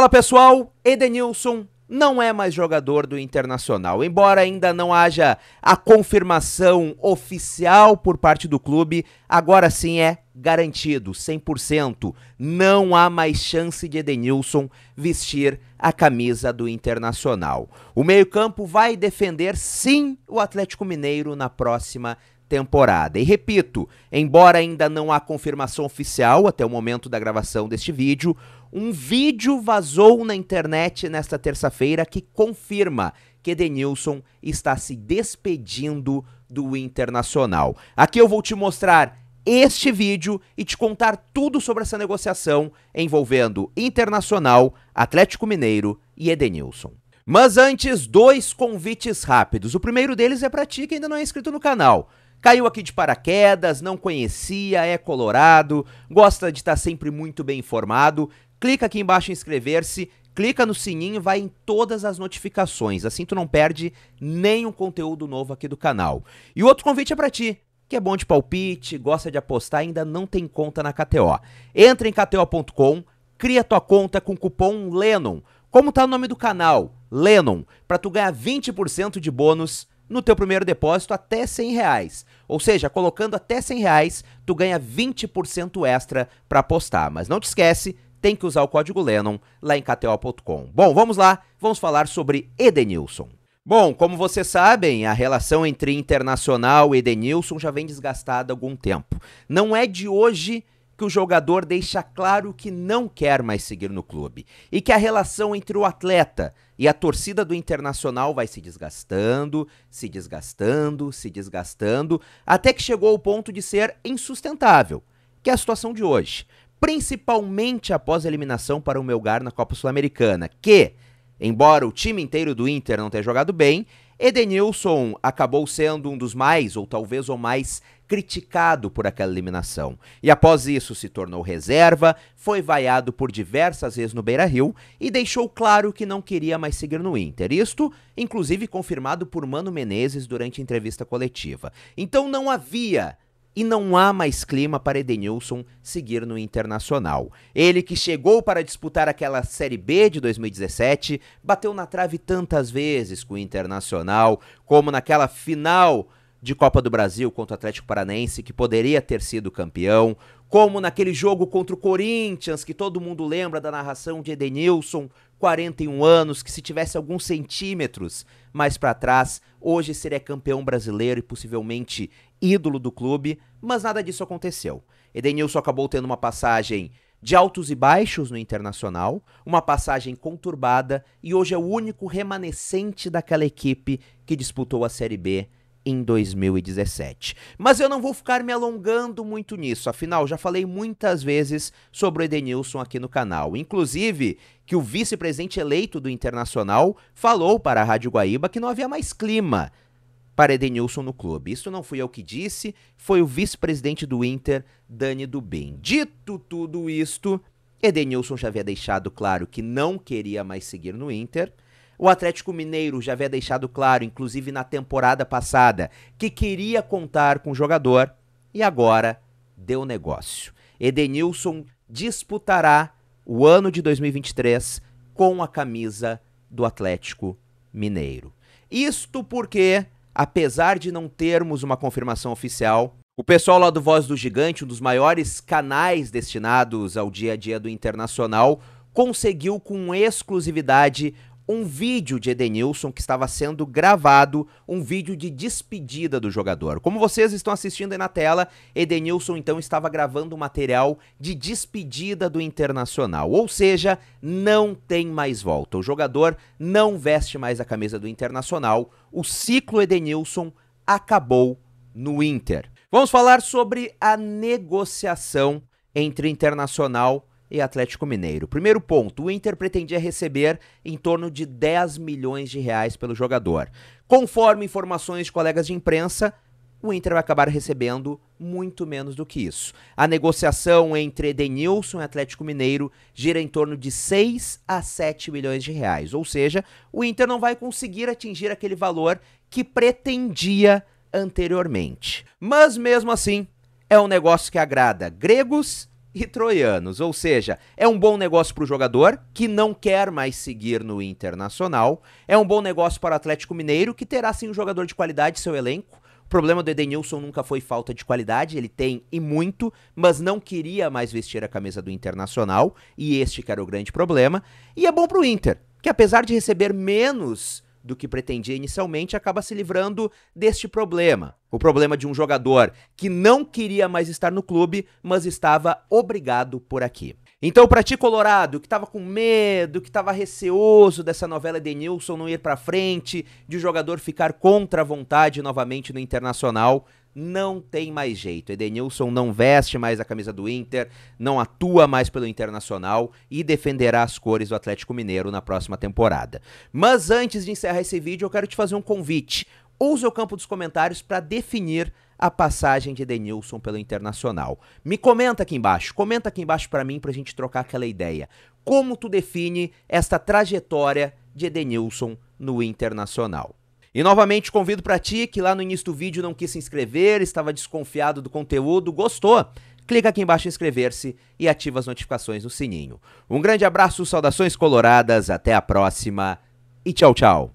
Fala pessoal, Edenilson não é mais jogador do Internacional. Embora ainda não haja a confirmação oficial por parte do clube, agora sim é garantido, 100%. Não há mais chance de Edenilson vestir a camisa do Internacional. O meio-campo vai defender sim o Atlético Mineiro na próxima temporada. E repito, embora ainda não há confirmação oficial até o momento da gravação deste vídeo, um vídeo vazou na internet nesta terça-feira que confirma que Denilson está se despedindo do Internacional. Aqui eu vou te mostrar este vídeo e te contar tudo sobre essa negociação envolvendo Internacional, Atlético Mineiro e Edenilson. Mas antes, dois convites rápidos. O primeiro deles é para ti que ainda não é inscrito no canal. Caiu aqui de paraquedas, não conhecia, é colorado, gosta de estar tá sempre muito bem informado. Clica aqui embaixo em inscrever-se, clica no sininho e vai em todas as notificações. Assim tu não perde nenhum conteúdo novo aqui do canal. E o outro convite é para ti que é bom de palpite, gosta de apostar, ainda não tem conta na KTO. Entra em kto.com, cria tua conta com o cupom LENON. Como tá o nome do canal? LENON, para tu ganhar 20% de bônus no teu primeiro depósito até 100 reais. Ou seja, colocando até 100 reais, tu ganha 20% extra para apostar. Mas não te esquece, tem que usar o código Lennon lá em KTO.com. Bom, vamos lá, vamos falar sobre Edenilson. Bom, como vocês sabem, a relação entre Internacional e Edenilson já vem desgastada há algum tempo. Não é de hoje que o jogador deixa claro que não quer mais seguir no clube e que a relação entre o atleta e a torcida do Internacional vai se desgastando, se desgastando, se desgastando, até que chegou ao ponto de ser insustentável, que é a situação de hoje, principalmente após a eliminação para o Melgar na Copa Sul-Americana, que, embora o time inteiro do Inter não tenha jogado bem, Edenilson acabou sendo um dos mais, ou talvez o mais, criticado por aquela eliminação. E após isso se tornou reserva, foi vaiado por diversas vezes no Beira-Rio e deixou claro que não queria mais seguir no Inter. Isto, inclusive confirmado por Mano Menezes durante entrevista coletiva. Então não havia e não há mais clima para Edenilson seguir no Internacional. Ele que chegou para disputar aquela Série B de 2017, bateu na trave tantas vezes com o Internacional, como naquela final de Copa do Brasil contra o Atlético Paranaense, que poderia ter sido campeão, como naquele jogo contra o Corinthians, que todo mundo lembra da narração de Edenilson 41 anos, que se tivesse alguns centímetros mais para trás, hoje seria campeão brasileiro e possivelmente ídolo do clube, mas nada disso aconteceu. Edenilson acabou tendo uma passagem de altos e baixos no Internacional, uma passagem conturbada e hoje é o único remanescente daquela equipe que disputou a Série B em 2017. Mas eu não vou ficar me alongando muito nisso, afinal, já falei muitas vezes sobre o Edenilson aqui no canal. Inclusive, que o vice-presidente eleito do Internacional falou para a Rádio Guaíba que não havia mais clima para Edenilson no clube. Isso não fui eu que disse, foi o vice-presidente do Inter, Dani Dubin. Dito tudo isto, Edenilson já havia deixado claro que não queria mais seguir no Inter. O Atlético Mineiro já havia deixado claro, inclusive na temporada passada, que queria contar com o jogador e agora deu negócio. Edenilson disputará o ano de 2023 com a camisa do Atlético Mineiro. Isto porque, apesar de não termos uma confirmação oficial, o pessoal lá do Voz do Gigante, um dos maiores canais destinados ao dia a dia do internacional, conseguiu com exclusividade um vídeo de Edenilson que estava sendo gravado, um vídeo de despedida do jogador. Como vocês estão assistindo aí na tela, Edenilson então estava gravando um material de despedida do Internacional, ou seja, não tem mais volta. O jogador não veste mais a camisa do Internacional. O ciclo Edenilson acabou no Inter. Vamos falar sobre a negociação entre Internacional e Atlético Mineiro. Primeiro ponto, o Inter pretendia receber em torno de 10 milhões de reais pelo jogador. Conforme informações de colegas de imprensa, o Inter vai acabar recebendo muito menos do que isso. A negociação entre Edenilson e Atlético Mineiro gira em torno de 6 a 7 milhões de reais, ou seja, o Inter não vai conseguir atingir aquele valor que pretendia anteriormente. Mas mesmo assim, é um negócio que agrada gregos e troianos. Ou seja, é um bom negócio para o jogador que não quer mais seguir no Internacional, é um bom negócio para o Atlético Mineiro que terá sim um jogador de qualidade seu elenco. O problema do Edenilson nunca foi falta de qualidade, ele tem e muito, mas não queria mais vestir a camisa do Internacional, e este que era o grande problema. E é bom para o Inter, que apesar de receber menos do que pretendia inicialmente, acaba se livrando deste problema. O problema de um jogador que não queria mais estar no clube, mas estava obrigado por aqui. Então, para ti, Colorado, que tava com medo, que tava receoso dessa novela de Nilson não ir para frente, de o jogador ficar contra a vontade novamente no Internacional, não tem mais jeito. Edenilson não veste mais a camisa do Inter, não atua mais pelo Internacional e defenderá as cores do Atlético Mineiro na próxima temporada. Mas antes de encerrar esse vídeo, eu quero te fazer um convite. Use o campo dos comentários para definir a passagem de Edenilson pelo Internacional. Me comenta aqui embaixo, comenta aqui embaixo para mim pra gente trocar aquela ideia. Como tu define esta trajetória de Edenilson no Internacional? E novamente convido para ti que lá no início do vídeo não quis se inscrever, estava desconfiado do conteúdo, gostou? Clica aqui embaixo em inscrever-se e ativa as notificações no sininho. Um grande abraço, saudações coloradas, até a próxima e tchau, tchau.